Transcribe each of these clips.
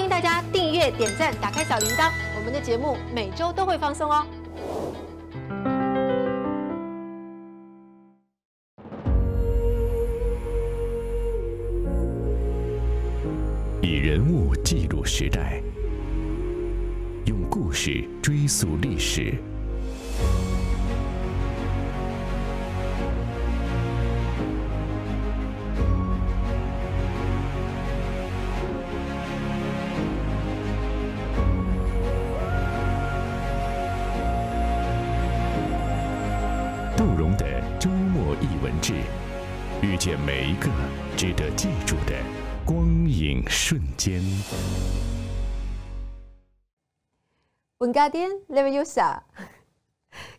欢迎大家订阅、点赞、打开小铃铛，我们的节目每周都会放送哦。以人物记录时代，用故事追溯历史。Garden, l e u s a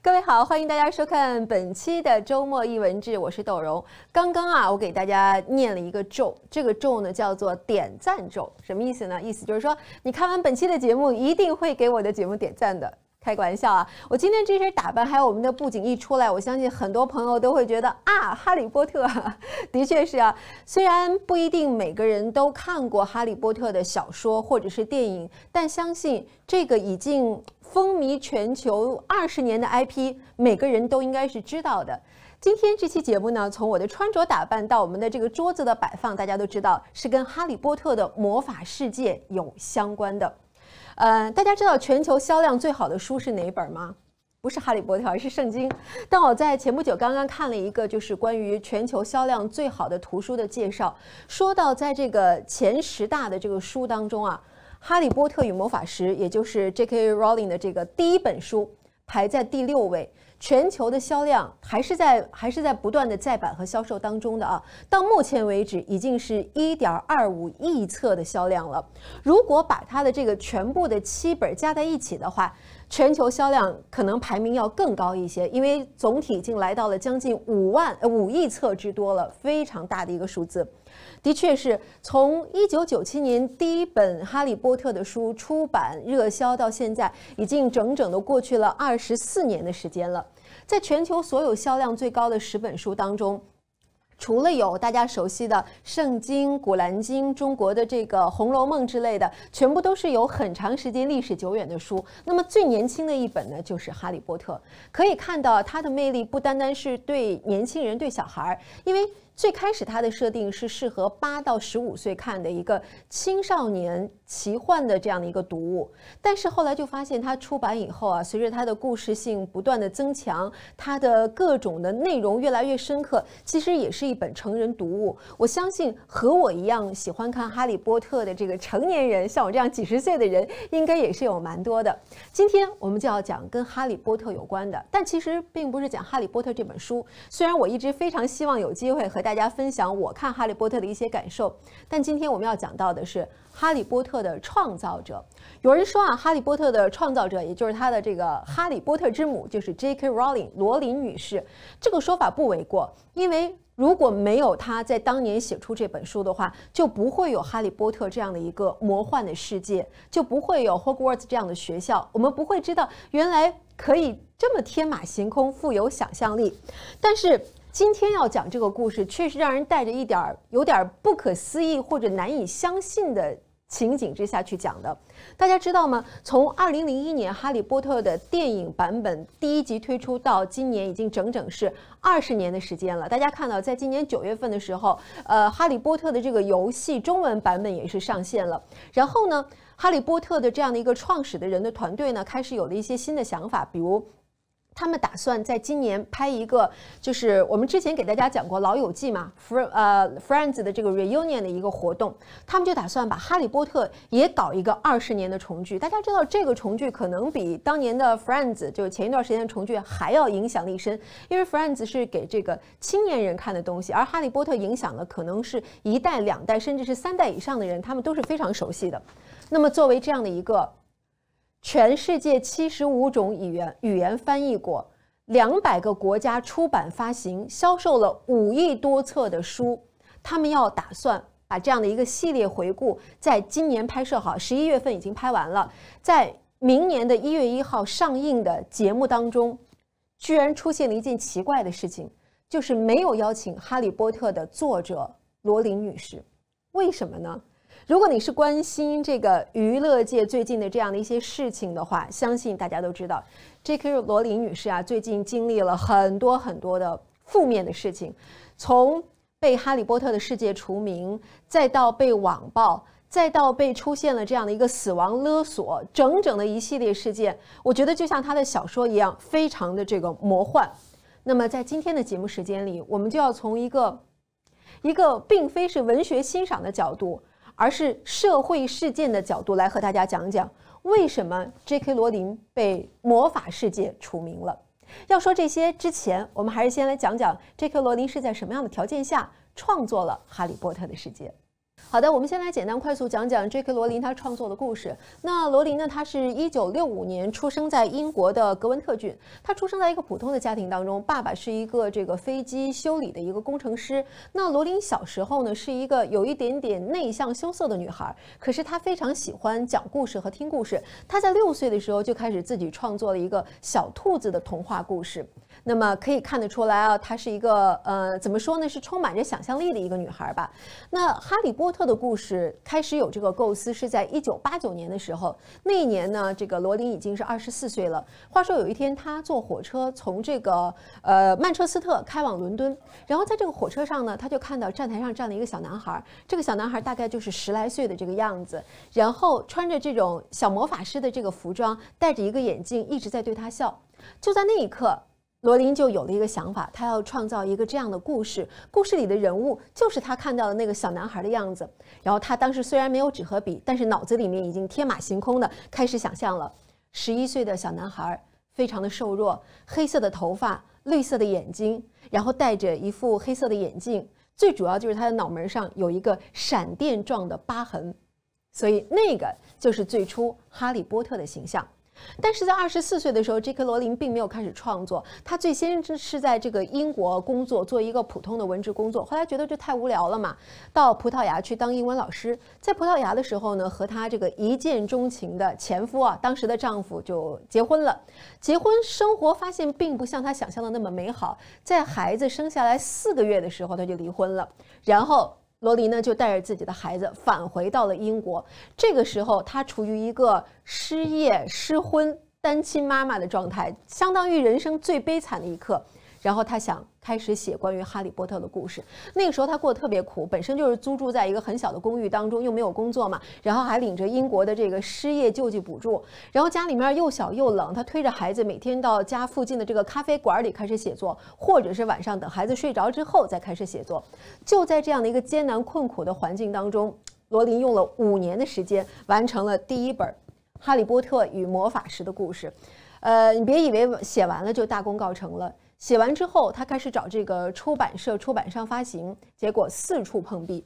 各位好，欢迎大家收看本期的周末译文志，我是豆荣。刚刚啊，我给大家念了一个咒，这个咒呢叫做点赞咒，什么意思呢？意思就是说，你看完本期的节目，一定会给我的节目点赞的。开个玩笑啊！我今天这身打扮，还有我们的布景一出来，我相信很多朋友都会觉得啊，《哈利波特》的确是啊。虽然不一定每个人都看过《哈利波特》的小说或者是电影，但相信这个已经风靡全球二十年的 IP，每个人都应该是知道的。今天这期节目呢，从我的穿着打扮到我们的这个桌子的摆放，大家都知道是跟《哈利波特》的魔法世界有相关的。呃，大家知道全球销量最好的书是哪本吗？不是《哈利波特》，而是《圣经》。但我在前不久刚刚看了一个，就是关于全球销量最好的图书的介绍。说到在这个前十大的这个书当中啊，《哈利波特与魔法石》，也就是 J.K. Rowling 的这个第一本书，排在第六位。全球的销量还是在还是在不断的再版和销售当中的啊，到目前为止已经是一点二五亿册的销量了。如果把它的这个全部的七本加在一起的话。全球销量可能排名要更高一些，因为总体已经来到了将近五万呃五亿册之多了，非常大的一个数字。的确是从一九九七年第一本《哈利波特》的书出版热销到现在，已经整整的过去了二十四年的时间了。在全球所有销量最高的十本书当中。除了有大家熟悉的《圣经》《古兰经》、中国的这个《红楼梦》之类的，全部都是有很长时间、历史久远的书。那么最年轻的一本呢，就是《哈利波特》。可以看到它的魅力不单单是对年轻人、对小孩，儿，因为。最开始它的设定是适合八到十五岁看的一个青少年奇幻的这样的一个读物，但是后来就发现它出版以后啊，随着它的故事性不断的增强，它的各种的内容越来越深刻，其实也是一本成人读物。我相信和我一样喜欢看《哈利波特》的这个成年人，像我这样几十岁的人，应该也是有蛮多的。今天我们就要讲跟《哈利波特》有关的，但其实并不是讲《哈利波特》这本书。虽然我一直非常希望有机会和大大家分享我看《哈利波特》的一些感受，但今天我们要讲到的是《哈利波特》的创造者。有人说啊，《哈利波特》的创造者，也就是他的这个《哈利波特之母》，就是 J.K. 罗琳罗琳女士，这个说法不为过。因为如果没有她在当年写出这本书的话，就不会有《哈利波特》这样的一个魔幻的世界，就不会有霍格沃茨这样的学校，我们不会知道原来可以这么天马行空、富有想象力。但是。今天要讲这个故事，确实让人带着一点儿有点不可思议或者难以相信的情景之下去讲的。大家知道吗？从二零零一年《哈利波特》的电影版本第一集推出到今年，已经整整是二十年的时间了。大家看到，在今年九月份的时候，呃，《哈利波特》的这个游戏中文版本也是上线了。然后呢，《哈利波特》的这样的一个创始的人的团队呢，开始有了一些新的想法，比如。他们打算在今年拍一个，就是我们之前给大家讲过《老友记》嘛，Fr 呃 Friends 的这个 Reunion 的一个活动，他们就打算把《哈利波特》也搞一个二十年的重聚。大家知道这个重聚可能比当年的 Friends 就是前一段时间的重聚还要影响力深，因为 Friends 是给这个青年人看的东西，而哈利波特影响的可能是一代、两代，甚至是三代以上的人，他们都是非常熟悉的。那么作为这样的一个。全世界七十五种语言语言翻译过，两百个国家出版发行，销售了五亿多册的书。他们要打算把这样的一个系列回顾，在今年拍摄好，十一月份已经拍完了，在明年的一月一号上映的节目当中，居然出现了一件奇怪的事情，就是没有邀请《哈利波特》的作者罗琳女士，为什么呢？如果你是关心这个娱乐界最近的这样的一些事情的话，相信大家都知道，J.K. 罗琳女士啊，最近经历了很多很多的负面的事情，从被《哈利波特》的世界除名，再到被网暴，再到被出现了这样的一个死亡勒索，整整的一系列事件，我觉得就像他的小说一样，非常的这个魔幻。那么，在今天的节目时间里，我们就要从一个一个并非是文学欣赏的角度。而是社会事件的角度来和大家讲讲，为什么 J.K. 罗琳被魔法世界除名了。要说这些之前，我们还是先来讲讲 J.K. 罗琳是在什么样的条件下创作了《哈利波特》的世界。好的，我们先来简单快速讲讲 J.K. 罗琳她创作的故事。那罗琳呢，她是一九六五年出生在英国的格温特郡。她出生在一个普通的家庭当中，爸爸是一个这个飞机修理的一个工程师。那罗琳小时候呢，是一个有一点点内向羞涩的女孩，可是她非常喜欢讲故事和听故事。她在六岁的时候就开始自己创作了一个小兔子的童话故事。那么可以看得出来啊，她是一个呃，怎么说呢？是充满着想象力的一个女孩吧。那《哈利波特》的故事开始有这个构思是在一九八九年的时候。那一年呢，这个罗琳已经是二十四岁了。话说有一天，她坐火车从这个呃曼彻斯特开往伦敦，然后在这个火车上呢，她就看到站台上站了一个小男孩。这个小男孩大概就是十来岁的这个样子，然后穿着这种小魔法师的这个服装，戴着一个眼镜，一直在对她笑。就在那一刻。罗琳就有了一个想法，她要创造一个这样的故事。故事里的人物就是她看到的那个小男孩的样子。然后她当时虽然没有纸和笔，但是脑子里面已经天马行空的开始想象了。十一岁的小男孩非常的瘦弱，黑色的头发，绿色的眼睛，然后戴着一副黑色的眼镜。最主要就是他的脑门上有一个闪电状的疤痕，所以那个就是最初哈利波特的形象。但是在二十四岁的时候，J.K. 罗琳并没有开始创作。她最先是在这个英国工作，做一个普通的文职工作。后来觉得这太无聊了嘛，到葡萄牙去当英文老师。在葡萄牙的时候呢，和她这个一见钟情的前夫啊，当时的丈夫就结婚了。结婚生活发现并不像她想象的那么美好。在孩子生下来四个月的时候，她就离婚了。然后。罗琳呢，就带着自己的孩子返回到了英国。这个时候，她处于一个失业、失婚、单亲妈妈的状态，相当于人生最悲惨的一刻。然后他想开始写关于哈利波特的故事。那个时候他过得特别苦，本身就是租住在一个很小的公寓当中，又没有工作嘛。然后还领着英国的这个失业救济补助。然后家里面又小又冷，他推着孩子每天到家附近的这个咖啡馆里开始写作，或者是晚上等孩子睡着之后再开始写作。就在这样的一个艰难困苦的环境当中，罗琳用了五年的时间完成了第一本《哈利波特与魔法石》的故事。呃，你别以为写完了就大功告成了。写完之后，他开始找这个出版社、出版商发行，结果四处碰壁。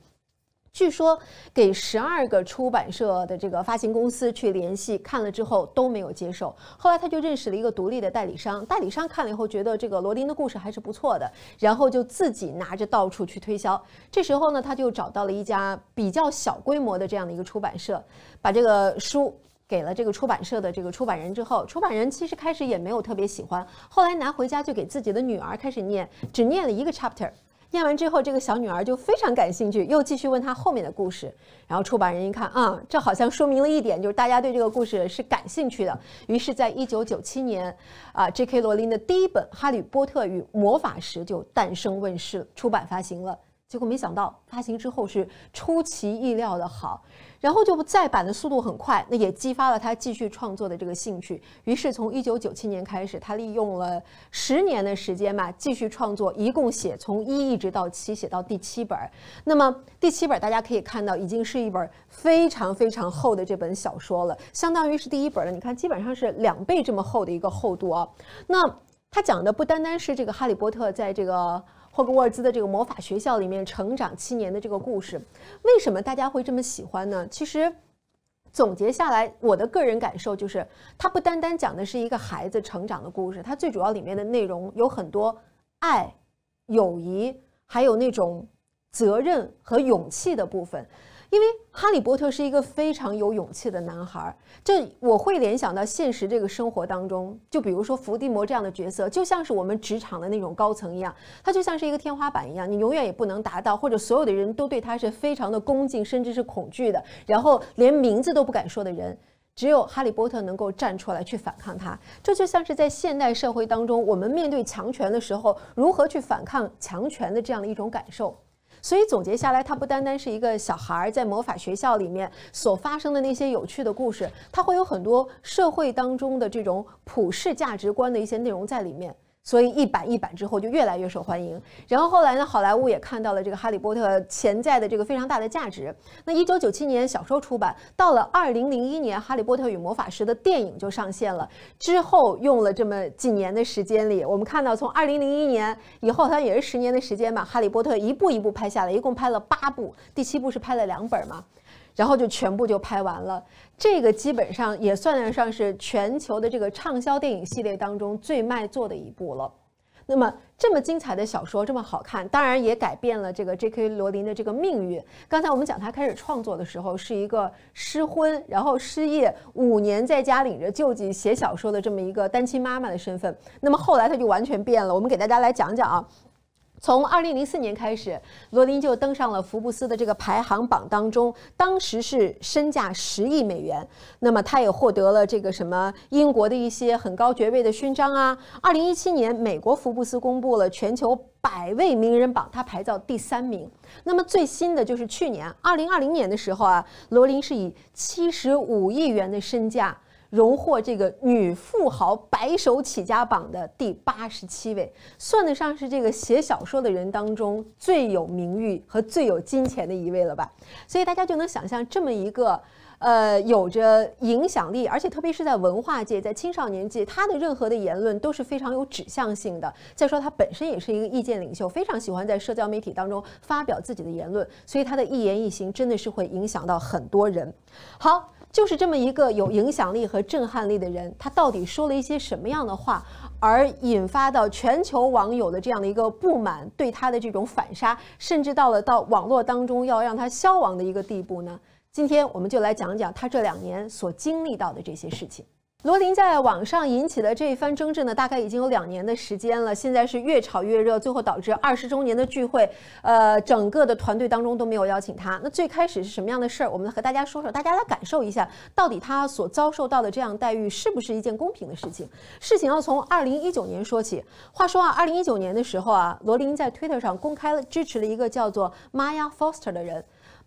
据说给十二个出版社的这个发行公司去联系，看了之后都没有接受。后来他就认识了一个独立的代理商，代理商看了以后觉得这个罗琳的故事还是不错的，然后就自己拿着到处去推销。这时候呢，他就找到了一家比较小规模的这样的一个出版社，把这个书。给了这个出版社的这个出版人之后，出版人其实开始也没有特别喜欢，后来拿回家就给自己的女儿开始念，只念了一个 chapter，念完之后这个小女儿就非常感兴趣，又继续问她后面的故事，然后出版人一看啊，这好像说明了一点，就是大家对这个故事是感兴趣的，于是，在一九九七年，啊，J.K. 罗琳的第一本《哈利波特与魔法石》就诞生问世，出版发行了。结果没想到发行之后是出其意料的好，然后就再版的速度很快，那也激发了他继续创作的这个兴趣。于是从一九九七年开始，他利用了十年的时间吧，继续创作，一共写从一一直到七，写到第七本。那么第七本大家可以看到，已经是一本非常非常厚的这本小说了，相当于是第一本了。你看，基本上是两倍这么厚的一个厚度啊。那他讲的不单单是这个哈利波特在这个。霍格沃兹的这个魔法学校里面成长七年的这个故事，为什么大家会这么喜欢呢？其实，总结下来，我的个人感受就是，它不单单讲的是一个孩子成长的故事，它最主要里面的内容有很多爱、友谊，还有那种责任和勇气的部分。因为哈利波特是一个非常有勇气的男孩，这我会联想到现实这个生活当中，就比如说伏地魔这样的角色，就像是我们职场的那种高层一样，他就像是一个天花板一样，你永远也不能达到，或者所有的人都对他是非常的恭敬，甚至是恐惧的，然后连名字都不敢说的人，只有哈利波特能够站出来去反抗他，这就像是在现代社会当中，我们面对强权的时候，如何去反抗强权的这样的一种感受。所以总结下来，它不单单是一个小孩儿在魔法学校里面所发生的那些有趣的故事，它会有很多社会当中的这种普世价值观的一些内容在里面。所以一版一版之后就越来越受欢迎，然后后来呢，好莱坞也看到了这个《哈利波特》潜在的这个非常大的价值。那一九九七年小说出版，到了二零零一年，《哈利波特与魔法石》的电影就上线了。之后用了这么几年的时间里，我们看到从二零零一年以后，它也是十年的时间吧，《哈利波特》一步一步拍下来，一共拍了八部，第七部是拍了两本嘛。然后就全部就拍完了，这个基本上也算得上是全球的这个畅销电影系列当中最卖座的一部了。那么这么精彩的小说，这么好看，当然也改变了这个 J.K. 罗琳的这个命运。刚才我们讲她开始创作的时候是一个失婚，然后失业五年在家领着救济写小说的这么一个单亲妈妈的身份。那么后来她就完全变了，我们给大家来讲讲啊。从二零零四年开始，罗琳就登上了福布斯的这个排行榜当中，当时是身价十亿美元。那么，他也获得了这个什么英国的一些很高爵位的勋章啊。二零一七年，美国福布斯公布了全球百位名人榜，他排到第三名。那么最新的就是去年二零二零年的时候啊，罗琳是以七十五亿元的身价。荣获这个女富豪白手起家榜的第八十七位，算得上是这个写小说的人当中最有名誉和最有金钱的一位了吧？所以大家就能想象，这么一个呃有着影响力，而且特别是在文化界、在青少年界，他的任何的言论都是非常有指向性的。再说他本身也是一个意见领袖，非常喜欢在社交媒体当中发表自己的言论，所以他的一言一行真的是会影响到很多人。好。就是这么一个有影响力和震撼力的人，他到底说了一些什么样的话，而引发到全球网友的这样的一个不满，对他的这种反杀，甚至到了到网络当中要让他消亡的一个地步呢？今天我们就来讲讲他这两年所经历到的这些事情。罗琳在网上引起的这一番争执呢，大概已经有两年的时间了。现在是越炒越热，最后导致二十周年的聚会，呃，整个的团队当中都没有邀请他。那最开始是什么样的事儿？我们和大家说说，大家来感受一下，到底他所遭受到的这样待遇是不是一件公平的事情？事情要从二零一九年说起。话说啊，二零一九年的时候啊，罗琳在推特上公开了支持了一个叫做 Maya Foster 的人。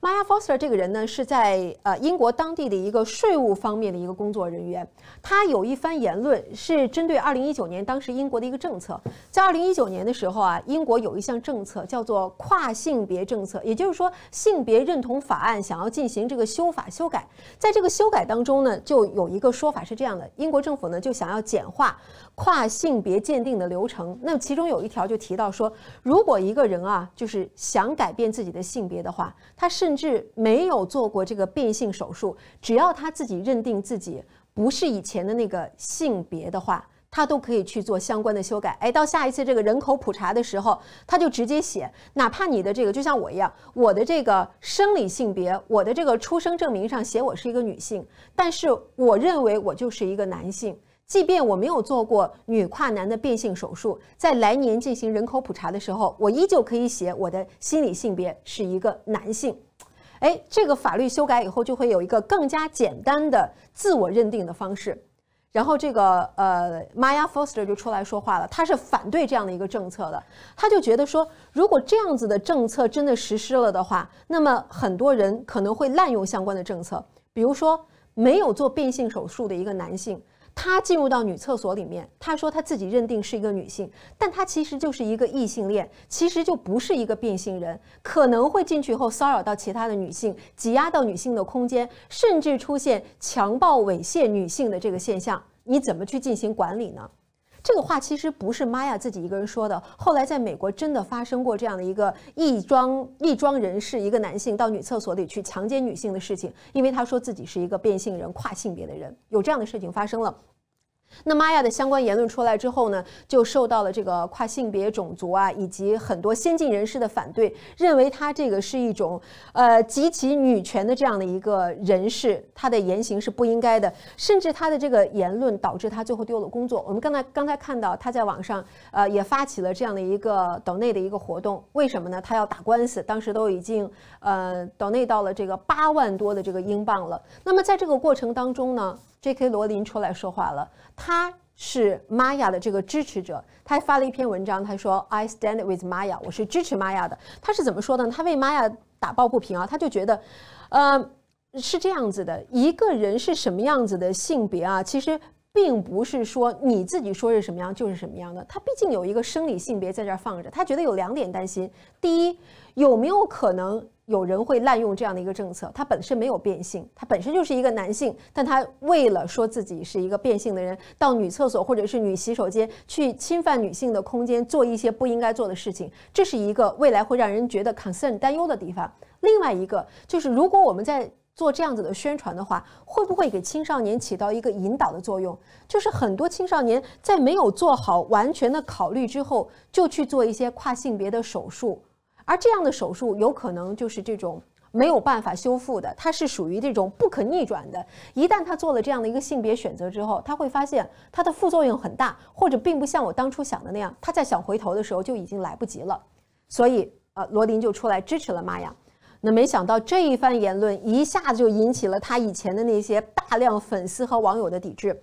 Maya Foster 这个人呢，是在呃英国当地的一个税务方面的一个工作人员。他有一番言论是针对二零一九年当时英国的一个政策。在二零一九年的时候啊，英国有一项政策叫做跨性别政策，也就是说性别认同法案想要进行这个修法修改。在这个修改当中呢，就有一个说法是这样的：英国政府呢就想要简化跨性别鉴定的流程。那其中有一条就提到说，如果一个人啊就是想改变自己的性别的话，他甚至没有做过这个变性手术，只要他自己认定自己不是以前的那个性别的话，他都可以去做相关的修改。哎，到下一次这个人口普查的时候，他就直接写，哪怕你的这个就像我一样，我的这个生理性别，我的这个出生证明上写我是一个女性，但是我认为我就是一个男性。即便我没有做过女跨男的变性手术，在来年进行人口普查的时候，我依旧可以写我的心理性别是一个男性。哎，这个法律修改以后，就会有一个更加简单的自我认定的方式。然后，这个呃，Maya Foster 就出来说话了，他是反对这样的一个政策的。他就觉得说，如果这样子的政策真的实施了的话，那么很多人可能会滥用相关的政策，比如说没有做变性手术的一个男性。他进入到女厕所里面，他说他自己认定是一个女性，但他其实就是一个异性恋，其实就不是一个变性人，可能会进去后骚扰到其他的女性，挤压到女性的空间，甚至出现强暴猥亵女性的这个现象，你怎么去进行管理呢？这个话其实不是玛雅自己一个人说的。后来在美国真的发生过这样的一个异装异装人士，一个男性到女厕所里去强奸女性的事情，因为他说自己是一个变性人、跨性别的人，有这样的事情发生了。那玛雅的相关言论出来之后呢，就受到了这个跨性别、种族啊，以及很多先进人士的反对，认为他这个是一种，呃，极其女权的这样的一个人士，他的言行是不应该的，甚至他的这个言论导致他最后丢了工作。我们刚才刚才看到他在网上，呃，也发起了这样的一个岛内的一个活动，为什么呢？他要打官司，当时都已经呃岛内到了这个八万多的这个英镑了。那么在这个过程当中呢？J.K. 罗琳出来说话了，他是玛雅的这个支持者，他还发了一篇文章，他说：“I stand with Maya，我是支持玛雅的。”他是怎么说呢？他为玛雅打抱不平啊，他就觉得，呃，是这样子的，一个人是什么样子的性别啊，其实并不是说你自己说是什么样就是什么样的，他毕竟有一个生理性别在这儿放着，他觉得有两点担心，第一。有没有可能有人会滥用这样的一个政策？他本身没有变性，他本身就是一个男性，但他为了说自己是一个变性的人，到女厕所或者是女洗手间去侵犯女性的空间，做一些不应该做的事情，这是一个未来会让人觉得 concern 担忧的地方。另外一个就是，如果我们在做这样子的宣传的话，会不会给青少年起到一个引导的作用？就是很多青少年在没有做好完全的考虑之后，就去做一些跨性别的手术。而这样的手术有可能就是这种没有办法修复的，它是属于这种不可逆转的。一旦他做了这样的一个性别选择之后，他会发现它的副作用很大，或者并不像我当初想的那样，他在想回头的时候就已经来不及了。所以，呃，罗琳就出来支持了玛雅。那没想到这一番言论一下子就引起了他以前的那些大量粉丝和网友的抵制。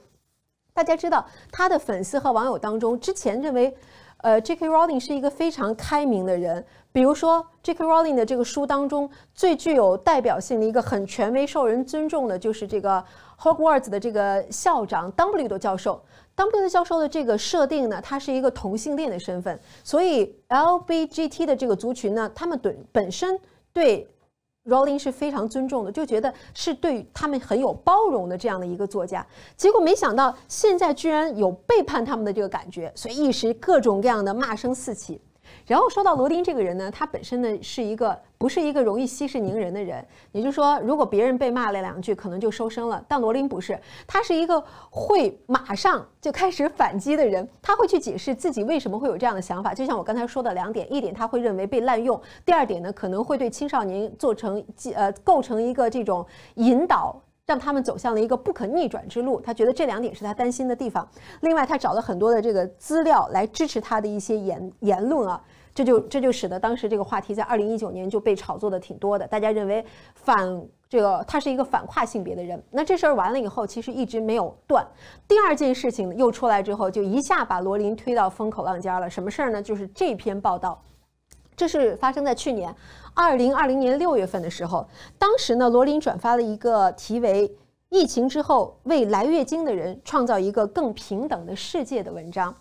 大家知道，他的粉丝和网友当中之前认为。呃，J.K. Rowling 是一个非常开明的人。比如说，J.K. Rowling 的这个书当中最具有代表性的一个很权威、受人尊重的就是这个 Hogwarts 的这个校长 Dumbledore 教授。Dumbledore 教授的这个设定呢，他是一个同性恋的身份，所以 L B G T 的这个族群呢，他们本本身对。Rolling 是非常尊重的，就觉得是对他们很有包容的这样的一个作家，结果没想到现在居然有背叛他们的这个感觉，所以一时各种各样的骂声四起。然后说到罗琳这个人呢，他本身呢是一个不是一个容易息事宁人的人。也就是说，如果别人被骂了两句，可能就收声了。但罗琳不是，他是一个会马上就开始反击的人。他会去解释自己为什么会有这样的想法。就像我刚才说的两点：一点他会认为被滥用；第二点呢，可能会对青少年做成呃构成一个这种引导。让他们走向了一个不可逆转之路，他觉得这两点是他担心的地方。另外，他找了很多的这个资料来支持他的一些言言论啊，这就这就使得当时这个话题在二零一九年就被炒作的挺多的。大家认为反这个他是一个反跨性别的人。那这事儿完了以后，其实一直没有断。第二件事情又出来之后，就一下把罗琳推到风口浪尖了。什么事儿呢？就是这篇报道，这是发生在去年。二零二零年六月份的时候，当时呢，罗琳转发了一个题为《疫情之后为来月经的人创造一个更平等的世界》的文章。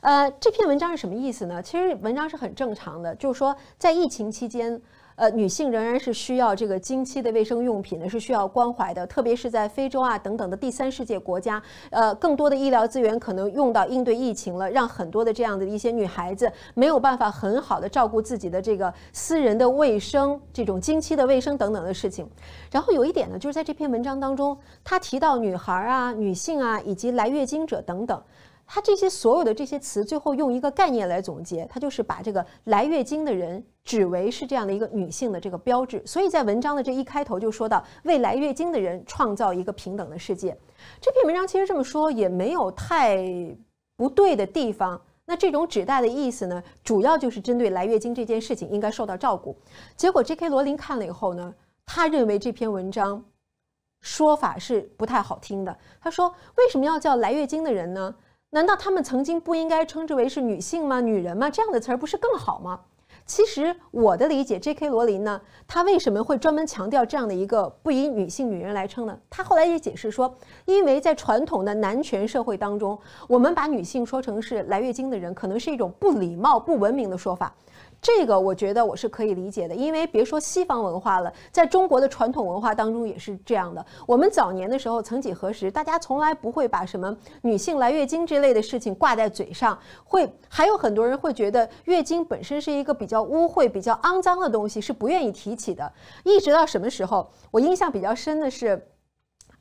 呃，这篇文章是什么意思呢？其实文章是很正常的，就是说在疫情期间。呃，女性仍然是需要这个经期的卫生用品呢，是需要关怀的。特别是在非洲啊等等的第三世界国家，呃，更多的医疗资源可能用到应对疫情了，让很多的这样的一些女孩子没有办法很好的照顾自己的这个私人的卫生、这种经期的卫生等等的事情。然后有一点呢，就是在这篇文章当中，他提到女孩啊、女性啊以及来月经者等等。他这些所有的这些词，最后用一个概念来总结，他就是把这个来月经的人指为是这样的一个女性的这个标志。所以在文章的这一开头就说到，为来月经的人创造一个平等的世界。这篇文章其实这么说也没有太不对的地方。那这种指代的意思呢，主要就是针对来月经这件事情应该受到照顾。结果 J.K. 罗琳看了以后呢，他认为这篇文章说法是不太好听的。他说：“为什么要叫来月经的人呢？”难道他们曾经不应该称之为是女性吗？女人吗？这样的词儿不是更好吗？其实我的理解，J.K. 罗琳呢，她为什么会专门强调这样的一个不以女性、女人来称呢？她后来也解释说，因为在传统的男权社会当中，我们把女性说成是来月经的人，可能是一种不礼貌、不文明的说法。这个我觉得我是可以理解的，因为别说西方文化了，在中国的传统文化当中也是这样的。我们早年的时候，曾几何时，大家从来不会把什么女性来月经之类的事情挂在嘴上，会还有很多人会觉得月经本身是一个比较污秽、比较肮脏的东西，是不愿意提起的。一直到什么时候？我印象比较深的是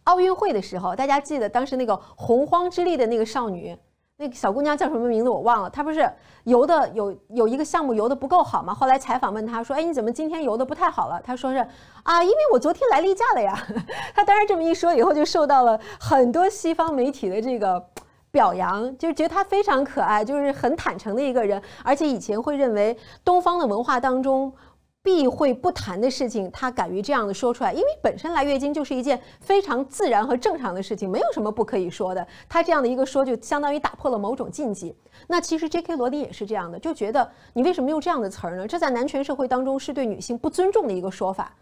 奥运会的时候，大家记得当时那个洪荒之力的那个少女。那个小姑娘叫什么名字我忘了，她不是游的有有一个项目游的不够好吗？后来采访问她说：“哎，你怎么今天游的不太好了？”她说：“是啊，因为我昨天来例假了呀。”她当然这么一说以后，就受到了很多西方媒体的这个表扬，就是觉得她非常可爱，就是很坦诚的一个人。而且以前会认为东方的文化当中。避讳不谈的事情，她敢于这样的说出来，因为本身来月经就是一件非常自然和正常的事情，没有什么不可以说的。她这样的一个说，就相当于打破了某种禁忌。那其实 J.K. 罗琳也是这样的，就觉得你为什么用这样的词儿呢？这在男权社会当中是对女性不尊重的一个说法。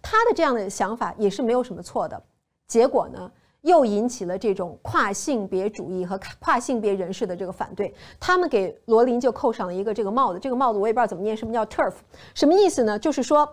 他的这样的想法也是没有什么错的。结果呢？又引起了这种跨性别主义和跨性别人士的这个反对，他们给罗琳就扣上了一个这个帽子，这个帽子我也不知道怎么念，什么叫 Turf，什么意思呢？就是说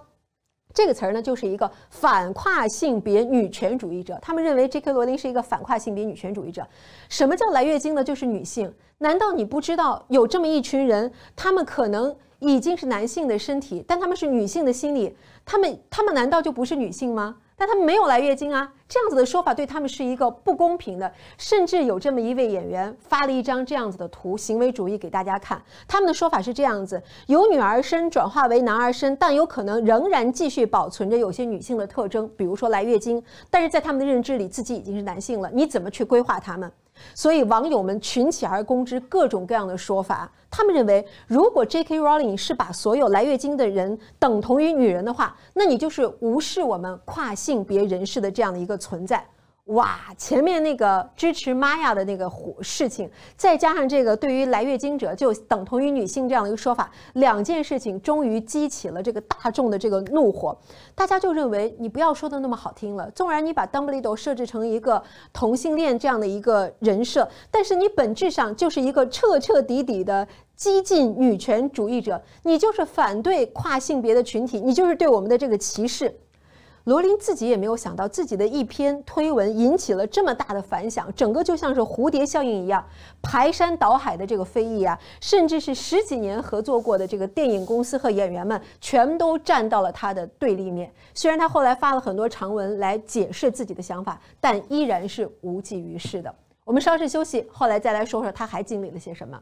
这个词儿呢，就是一个反跨性别女权主义者。他们认为 J.K. 罗琳是一个反跨性别女权主义者。什么叫来月经呢？就是女性？难道你不知道有这么一群人，他们可能已经是男性的身体，但他们是女性的心理，他们他们难道就不是女性吗？但他们没有来月经啊。这样子的说法对他们是一个不公平的，甚至有这么一位演员发了一张这样子的图，行为主义给大家看。他们的说法是这样子：由女儿身转化为男儿身，但有可能仍然继续保存着有些女性的特征，比如说来月经，但是在他们的认知里自己已经是男性了。你怎么去规划他们？所以网友们群起而攻之，各种各样的说法。他们认为，如果 J.K. Rowling 是把所有来月经的人等同于女人的话，那你就是无视我们跨性别人士的这样的一个存在。哇，前面那个支持玛雅的那个火事情，再加上这个对于来月经者就等同于女性这样的一个说法，两件事情终于激起了这个大众的这个怒火。大家就认为，你不要说的那么好听了，纵然你把 Dumbledore 设置成一个同性恋这样的一个人设，但是你本质上就是一个彻彻底底的。激进女权主义者，你就是反对跨性别的群体，你就是对我们的这个歧视。罗琳自己也没有想到，自己的一篇推文引起了这么大的反响，整个就像是蝴蝶效应一样，排山倒海的这个非议啊，甚至是十几年合作过的这个电影公司和演员们，全都站到了他的对立面。虽然他后来发了很多长文来解释自己的想法，但依然是无济于事的。我们稍事休息，后来再来说说他还经历了些什么。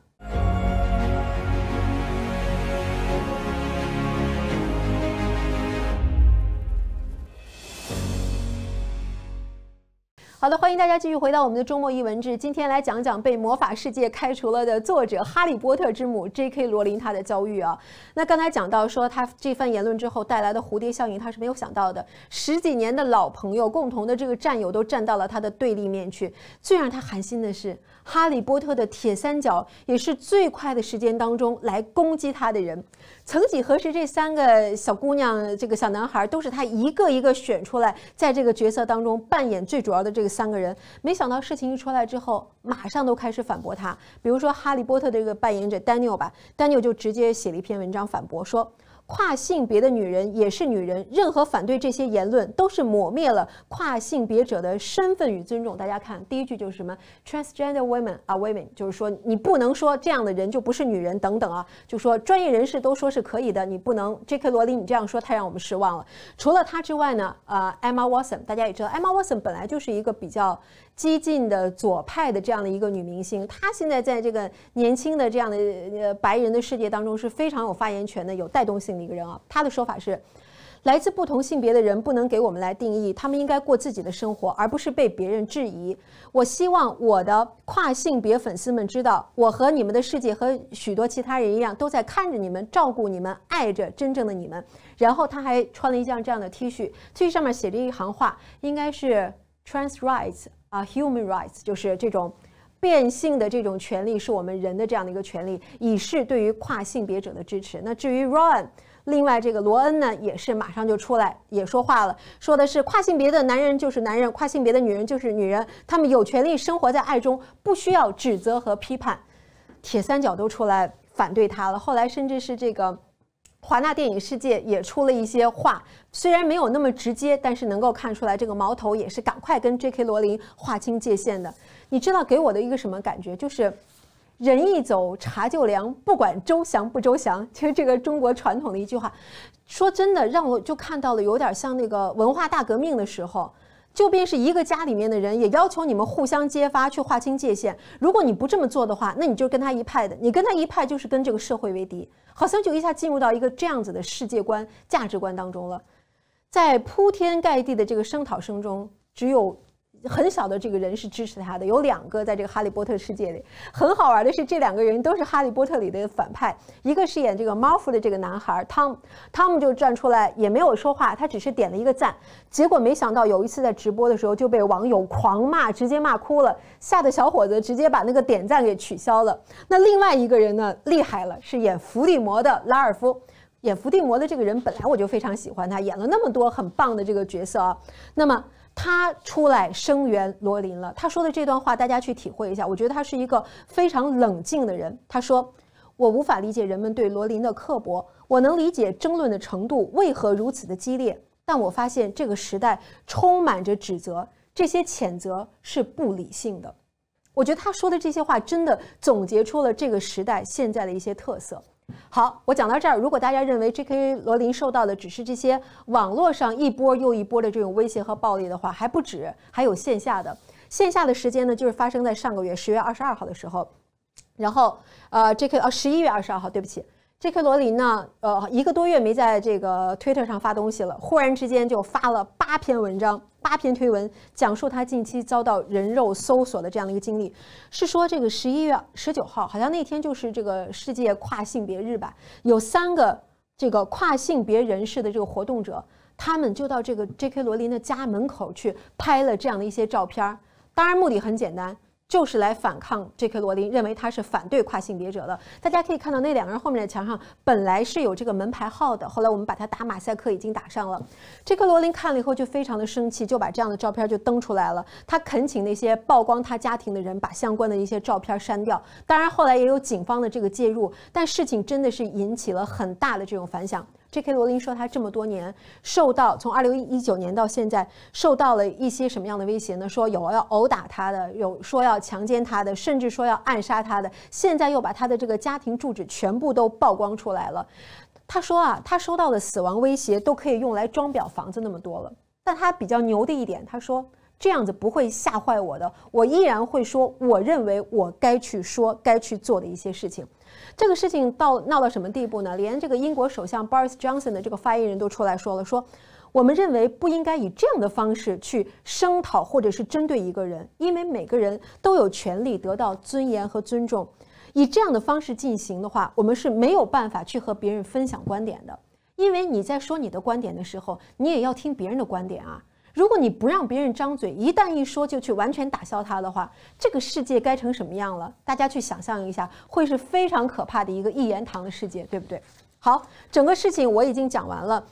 好的，欢迎大家继续回到我们的周末一文志。今天来讲讲被魔法世界开除了的作者哈利波特之母 J.K. 罗琳她的遭遇啊。那刚才讲到说她这番言论之后带来的蝴蝶效应，她是没有想到的。十几年的老朋友，共同的这个战友都站到了她的对立面去。最让她寒心的是。《哈利波特》的铁三角也是最快的时间当中来攻击他的人。曾几何时，这三个小姑娘、这个小男孩都是他一个一个选出来，在这个角色当中扮演最主要的这个三个人。没想到事情一出来之后，马上都开始反驳他。比如说，《哈利波特》的这个扮演者 Daniel 吧，Daniel 就直接写了一篇文章反驳说。跨性别的女人也是女人，任何反对这些言论都是抹灭了跨性别者的身份与尊重。大家看，第一句就是什么？Transgender women are women，就是说你不能说这样的人就不是女人等等啊，就说专业人士都说是可以的，你不能。J.K. 罗琳，你这样说太让我们失望了。除了她之外呢，呃，Emma Watson，大家也知道，Emma Watson 本来就是一个比较。激进的左派的这样的一个女明星，她现在在这个年轻的这样的呃白人的世界当中是非常有发言权的、有带动性的一个人啊。她的说法是：来自不同性别的人不能给我们来定义，他们应该过自己的生活，而不是被别人质疑。我希望我的跨性别粉丝们知道，我和你们的世界和许多其他人一样，都在看着你们、照顾你们、爱着真正的你们。然后，她还穿了一件这样的 T 恤，T 恤上面写着一行话，应该是 Trans Rights。啊，human rights 就是这种变性的这种权利，是我们人的这样的一个权利，以示对于跨性别者的支持。那至于 Ron。另外这个罗恩呢，也是马上就出来也说话了，说的是跨性别的男人就是男人，跨性别的女人就是女人，他们有权利生活在爱中，不需要指责和批判。铁三角都出来反对他了，后来甚至是这个。华纳电影世界也出了一些话，虽然没有那么直接，但是能够看出来，这个矛头也是赶快跟 J.K. 罗琳划清界限的。你知道给我的一个什么感觉？就是人一走茶就凉，不管周详不周详，其实这个中国传统的一句话，说真的让我就看到了有点像那个文化大革命的时候。就便是一个家里面的人，也要求你们互相揭发，去划清界限。如果你不这么做的话，那你就跟他一派的。你跟他一派，就是跟这个社会为敌，好像就一下进入到一个这样子的世界观、价值观当中了。在铺天盖地的这个声讨声中，只有。很小的这个人是支持他的，有两个在这个《哈利波特》世界里。很好玩的是，这两个人都是《哈利波特》里的反派，一个是演这个猫夫的这个男孩汤汤姆就站出来也没有说话，他只是点了一个赞。结果没想到有一次在直播的时候就被网友狂骂，直接骂哭了，吓得小伙子直接把那个点赞给取消了。那另外一个人呢，厉害了，是演伏地魔的拉尔夫，演伏地魔的这个人本来我就非常喜欢他，演了那么多很棒的这个角色啊。那么。他出来声援罗琳了。他说的这段话，大家去体会一下。我觉得他是一个非常冷静的人。他说：“我无法理解人们对罗琳的刻薄，我能理解争论的程度为何如此的激烈，但我发现这个时代充满着指责，这些谴责是不理性的。”我觉得他说的这些话，真的总结出了这个时代现在的一些特色。好，我讲到这儿，如果大家认为 J.K. 罗琳受到的只是这些网络上一波又一波的这种威胁和暴力的话，还不止，还有线下的。线下的时间呢，就是发生在上个月十月二十二号的时候，然后呃，J.K. 哦，十一月二十二号，对不起。J.K. 罗琳呢？呃，一个多月没在这个推特上发东西了，忽然之间就发了八篇文章、八篇推文，讲述他近期遭到人肉搜索的这样的一个经历。是说这个十一月十九号，好像那天就是这个世界跨性别日吧？有三个这个跨性别人士的这个活动者，他们就到这个 J.K. 罗琳的家门口去拍了这样的一些照片儿。当然，目的很简单。就是来反抗 J.K. 罗琳，认为他是反对跨性别者的。大家可以看到，那两个人后面的墙上本来是有这个门牌号的，后来我们把它打马赛克，已经打上了。J.K. 罗琳看了以后就非常的生气，就把这样的照片就登出来了。他恳请那些曝光他家庭的人把相关的一些照片删掉。当然，后来也有警方的这个介入，但事情真的是引起了很大的这种反响。J.K. 罗琳说，他这么多年受到，从二零一九年到现在，受到了一些什么样的威胁呢？说有要殴打他的，有说要强奸他的，甚至说要暗杀他的。现在又把他的这个家庭住址全部都曝光出来了。他说啊，他收到的死亡威胁都可以用来装裱房子那么多了。但他比较牛的一点，他说这样子不会吓坏我的，我依然会说我认为我该去说、该去做的一些事情。这个事情到闹到什么地步呢？连这个英国首相 Boris Johnson 的这个发言人都出来说了，说，我们认为不应该以这样的方式去声讨或者是针对一个人，因为每个人都有权利得到尊严和尊重。以这样的方式进行的话，我们是没有办法去和别人分享观点的，因为你在说你的观点的时候，你也要听别人的观点啊。如果你不让别人张嘴，一旦一说就去完全打消他的话，这个世界该成什么样了？大家去想象一下，会是非常可怕的一个一言堂的世界，对不对？好，整个事情我已经讲完了。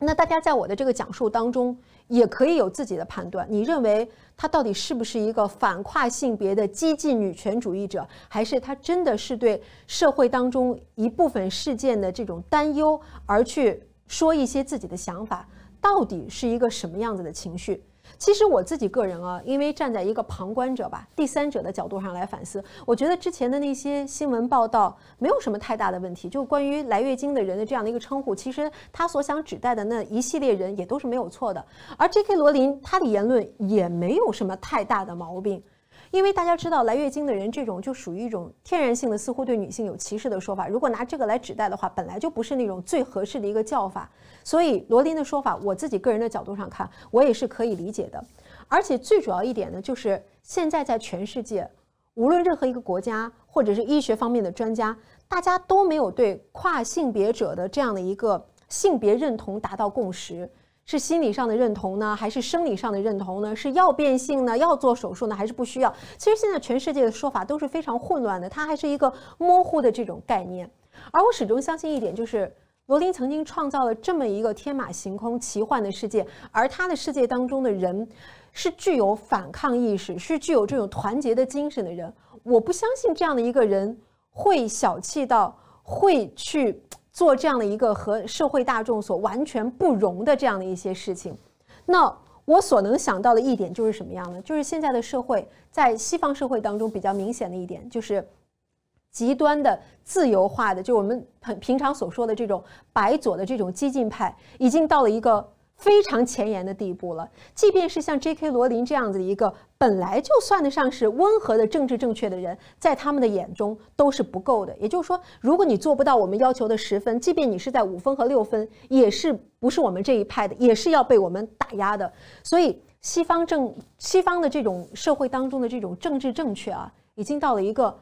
那大家在我的这个讲述当中，也可以有自己的判断。你认为他到底是不是一个反跨性别的激进女权主义者，还是他真的是对社会当中一部分事件的这种担忧而去说一些自己的想法？到底是一个什么样子的情绪？其实我自己个人啊，因为站在一个旁观者吧、第三者的角度上来反思，我觉得之前的那些新闻报道没有什么太大的问题。就关于来月经的人的这样的一个称呼，其实他所想指代的那一系列人也都是没有错的。而 J.K. 罗琳他的言论也没有什么太大的毛病。因为大家知道，来月经的人这种就属于一种天然性的，似乎对女性有歧视的说法。如果拿这个来指代的话，本来就不是那种最合适的一个叫法。所以罗琳的说法，我自己个人的角度上看，我也是可以理解的。而且最主要一点呢，就是现在在全世界，无论任何一个国家或者是医学方面的专家，大家都没有对跨性别者的这样的一个性别认同达到共识。是心理上的认同呢，还是生理上的认同呢？是要变性呢，要做手术呢，还是不需要？其实现在全世界的说法都是非常混乱的，它还是一个模糊的这种概念。而我始终相信一点，就是罗琳曾经创造了这么一个天马行空、奇幻的世界，而他的世界当中的人是具有反抗意识，是具有这种团结的精神的人。我不相信这样的一个人会小气到会去。做这样的一个和社会大众所完全不容的这样的一些事情，那我所能想到的一点就是什么样呢？就是现在的社会，在西方社会当中比较明显的一点就是极端的自由化的，就我们很平常所说的这种白左的这种激进派，已经到了一个。非常前沿的地步了。即便是像 J.K. 罗琳这样子一个本来就算得上是温和的政治正确的人，在他们的眼中都是不够的。也就是说，如果你做不到我们要求的十分，即便你是在五分和六分，也是不是我们这一派的，也是要被我们打压的。所以，西方政西方的这种社会当中的这种政治正确啊，已经到了一个。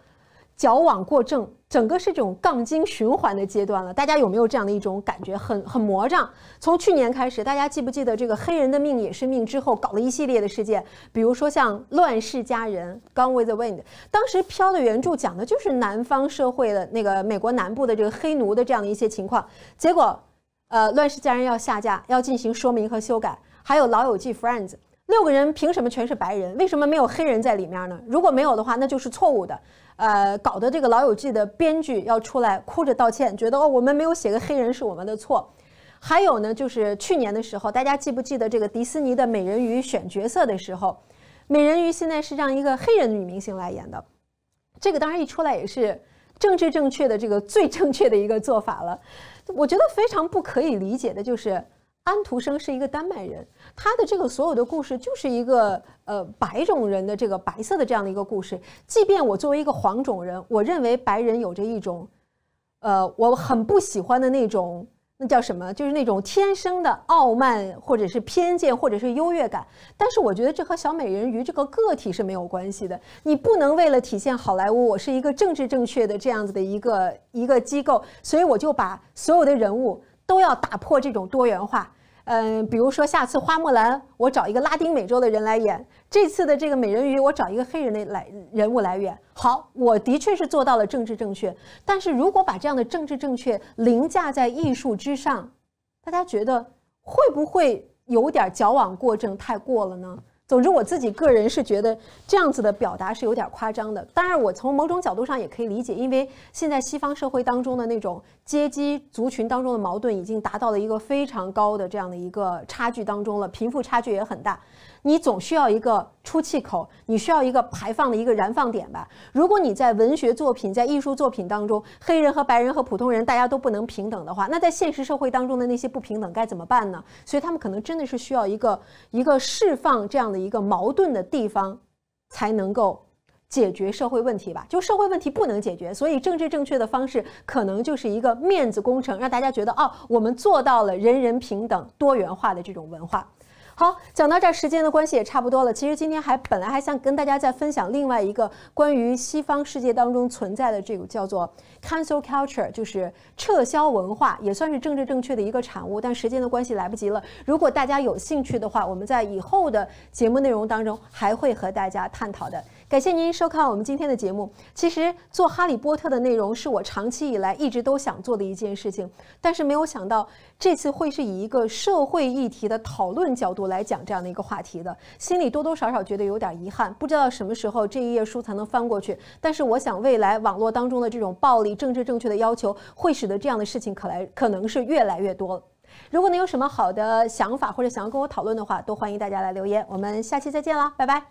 矫枉过正，整个是这种杠精循环的阶段了。大家有没有这样的一种感觉，很很魔障？从去年开始，大家记不记得这个《黑人的命也是命》之后搞了一系列的事件，比如说像《乱世佳人》（Gone with the Wind），当时飘的原著讲的就是南方社会的那个美国南部的这个黑奴的这样的一些情况。结果，呃，《乱世佳人》要下架，要进行说明和修改，还有《老友记》（Friends）。六个人凭什么全是白人？为什么没有黑人在里面呢？如果没有的话，那就是错误的。呃，搞得这个《老友记》的编剧要出来哭着道歉，觉得哦，我们没有写个黑人是我们的错。还有呢，就是去年的时候，大家记不记得这个迪士尼的《美人鱼》选角色的时候，美人鱼现在是让一个黑人女明星来演的。这个当然一出来也是政治正确的这个最正确的一个做法了。我觉得非常不可以理解的就是，安徒生是一个丹麦人。他的这个所有的故事就是一个呃白种人的这个白色的这样的一个故事。即便我作为一个黄种人，我认为白人有着一种，呃，我很不喜欢的那种，那叫什么？就是那种天生的傲慢，或者是偏见，或者是优越感。但是我觉得这和小美人鱼这个个体是没有关系的。你不能为了体现好莱坞，我是一个政治正确的这样子的一个一个机构，所以我就把所有的人物都要打破这种多元化。嗯，比如说下次《花木兰》，我找一个拉丁美洲的人来演；这次的这个美人鱼，我找一个黑人的来人物来演。好，我的确是做到了政治正确。但是如果把这样的政治正确凌驾在艺术之上，大家觉得会不会有点矫枉过正太过了呢？总之，我自己个人是觉得这样子的表达是有点夸张的。当然，我从某种角度上也可以理解，因为现在西方社会当中的那种阶级族群当中的矛盾已经达到了一个非常高的这样的一个差距当中了，贫富差距也很大。你总需要一个出气口，你需要一个排放的一个燃放点吧？如果你在文学作品、在艺术作品当中，黑人和白人和普通人大家都不能平等的话，那在现实社会当中的那些不平等该怎么办呢？所以他们可能真的是需要一个一个释放这样的一个矛盾的地方，才能够解决社会问题吧？就社会问题不能解决，所以政治正确的方式可能就是一个面子工程，让大家觉得哦，我们做到了人人平等、多元化的这种文化。好，讲到这儿，时间的关系也差不多了。其实今天还本来还想跟大家再分享另外一个关于西方世界当中存在的这个叫做 cancel culture，就是撤销文化，也算是政治正确的一个产物。但时间的关系来不及了。如果大家有兴趣的话，我们在以后的节目内容当中还会和大家探讨的。感谢您收看我们今天的节目。其实做《哈利波特》的内容是我长期以来一直都想做的一件事情，但是没有想到这次会是以一个社会议题的讨论角度来讲这样的一个话题的，心里多多少少觉得有点遗憾。不知道什么时候这一页书才能翻过去。但是我想，未来网络当中的这种暴力、政治正确的要求，会使得这样的事情可来可能是越来越多。如果你有什么好的想法或者想要跟我讨论的话，都欢迎大家来留言。我们下期再见啦，拜拜。